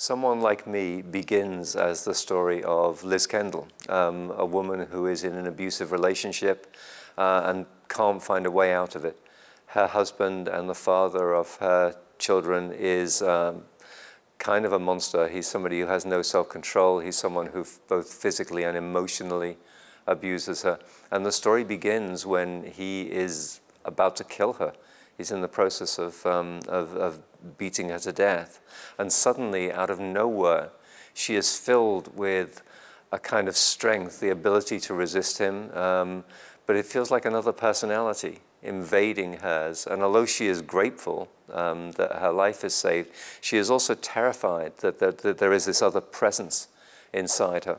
Someone Like Me begins as the story of Liz Kendall, um, a woman who is in an abusive relationship uh, and can't find a way out of it. Her husband and the father of her children is um, kind of a monster. He's somebody who has no self-control. He's someone who both physically and emotionally abuses her. And the story begins when he is about to kill her. He's in the process of, um, of, of beating her to death. And suddenly, out of nowhere, she is filled with a kind of strength, the ability to resist him, um, but it feels like another personality invading hers. And although she is grateful um, that her life is saved, she is also terrified that, that, that there is this other presence inside her.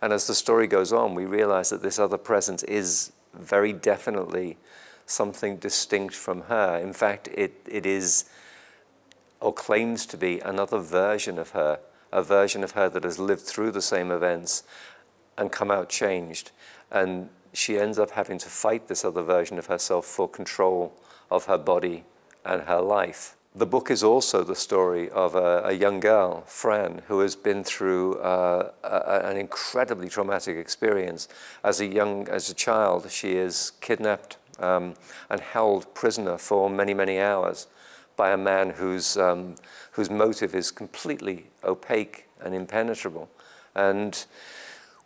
And as the story goes on, we realize that this other presence is very definitely something distinct from her. In fact, it, it is or claims to be another version of her, a version of her that has lived through the same events and come out changed. And she ends up having to fight this other version of herself for control of her body and her life. The book is also the story of a, a young girl, Fran, who has been through uh, a, an incredibly traumatic experience. As a young, as a child, she is kidnapped um, and held prisoner for many, many hours by a man whose, um, whose motive is completely opaque and impenetrable. And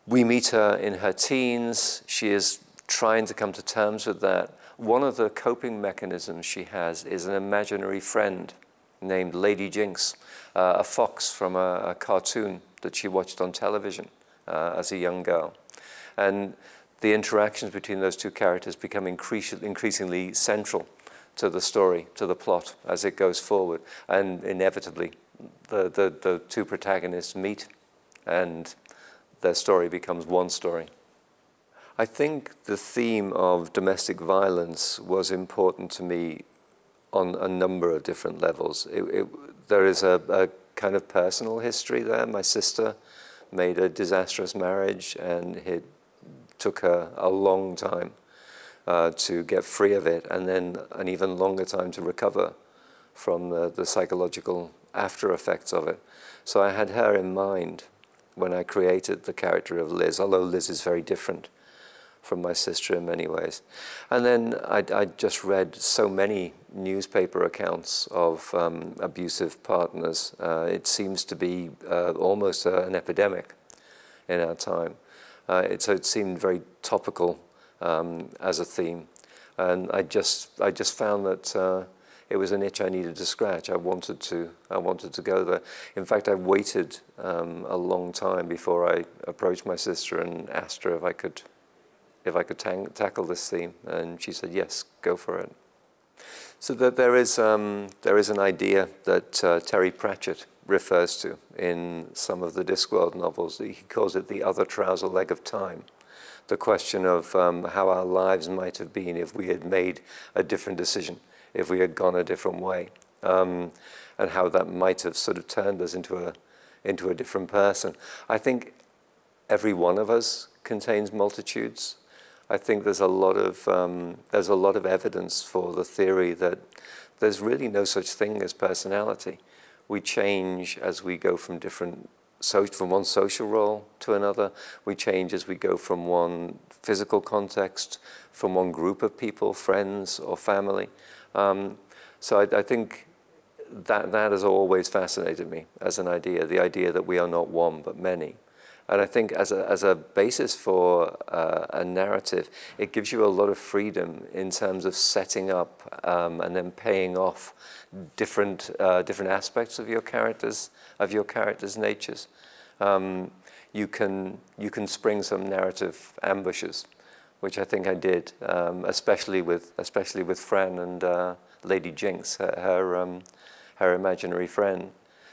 we meet her in her teens. She is trying to come to terms with that. One of the coping mechanisms she has is an imaginary friend named Lady Jinx, uh, a fox from a, a, cartoon that she watched on television uh, as a young girl. And the interactions between those two characters become increasingly central to the story, to the plot as it goes forward. And inevitably, the, the, the two protagonists meet and their story becomes one story. I think the theme of domestic violence was important to me on a number of different levels. It, it, there is a, a kind of personal history there. My sister made a disastrous marriage and hid took her a long time uh, to get free of it, and then an even longer time to recover from the, the psychological after effects of it. So I had her in mind when I created the character of Liz, although Liz is very different from my sister in many ways. And then I, I just read so many newspaper accounts of um, abusive partners. Uh, it seems to be uh, almost uh, an epidemic in our time. Uh, it, so it seemed very topical um, as a theme. And I just, I just found that uh, it was an itch I needed to scratch. I wanted to, I wanted to go there. In fact, I waited um, a long time before I approached my sister and asked her if I could, if I could tackle this theme. And she said, yes, go for it. So that there is, um, there is an idea that uh, Terry Pratchett refers to in some of the Discworld novels. He calls it the other trouser leg of time. The question of um, how our lives might have been if we had made a different decision, if we had gone a different way, um, and how that might have sort of turned us into a, into a different person. I think every one of us contains multitudes I think there's a lot of um, there's a lot of evidence for the theory that there's really no such thing as personality. We change as we go from different so from one social role to another. We change as we go from one physical context, from one group of people, friends or family. Um, so I, I think that that has always fascinated me as an idea, the idea that we are not one but many. And I think as a, as a basis for uh, a narrative, it gives you a lot of freedom in terms of setting up um, and then paying off different, uh, different aspects of your characters, of your characters' natures. Um, you, can, you can spring some narrative ambushes, which I think I did, um, especially, with, especially with Fran and uh, Lady Jinx, her, her, um, her imaginary friend.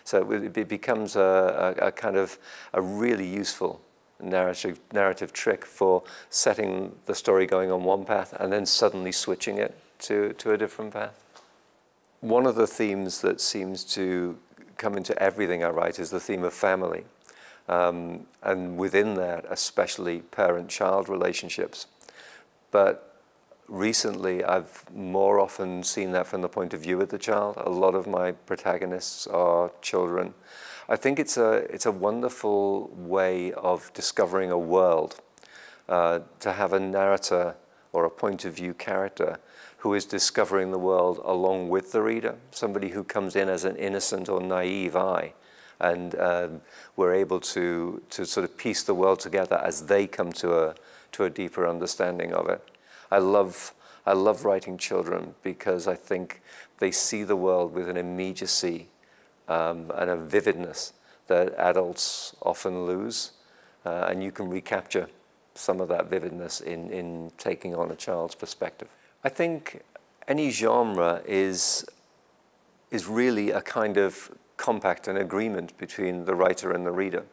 So it, it becomes a, a, a, kind of a really useful narrative, narrative trick for setting the story going on one path and then suddenly switching it to, to a different path. One of the themes that seems to come into everything I write is the theme of family. Um, and within that, especially parent-child relationships. But recently I've more often seen that from the point of view of the child. A lot of my protagonists are children. I think it's a, it's a wonderful way of discovering a world, uh, to have a narrator or a point of view character who is discovering the world along with the reader, somebody who comes in as an innocent or naive eye and uh, we're able to, to sort of piece the world together as they come to a, to a deeper understanding of it. I love, I love writing children because I think they see the world with an immediacy um, and a vividness that adults often lose. Uh, and you can recapture some of that vividness in, in taking on a child's perspective. I think any genre is, is really a kind of compact, an agreement between the writer and the reader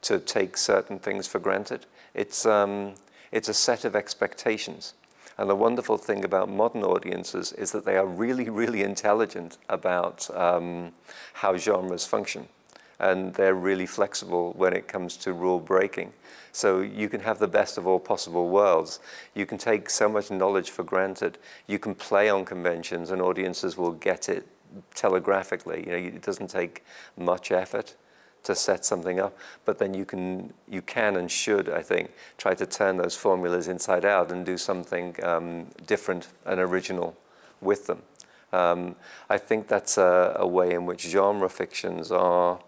to take certain things for granted. It's, um, it's a set of expectations. And the wonderful thing about modern audiences is that they are really, really intelligent about um, how genres function. And they're really flexible when it comes to rule breaking. So you can have the best of all possible worlds. You can take so much knowledge for granted. You can play on conventions and audiences will get it telegraphically. You know, it doesn't take much effort to set something up. But then you can, you can and should, I think, try to turn those formulas inside out and do something um, different and original with them. Um, I think that's a, a, way in which genre fictions are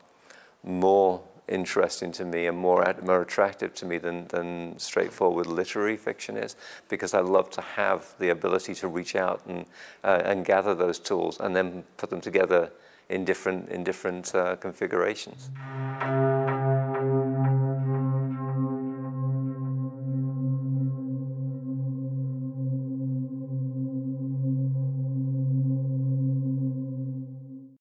more interesting to me and more, more attractive to me than, than straightforward literary fiction is because I love to have the ability to reach out and, uh, and gather those tools and then put them together in different, in different uh, configurations.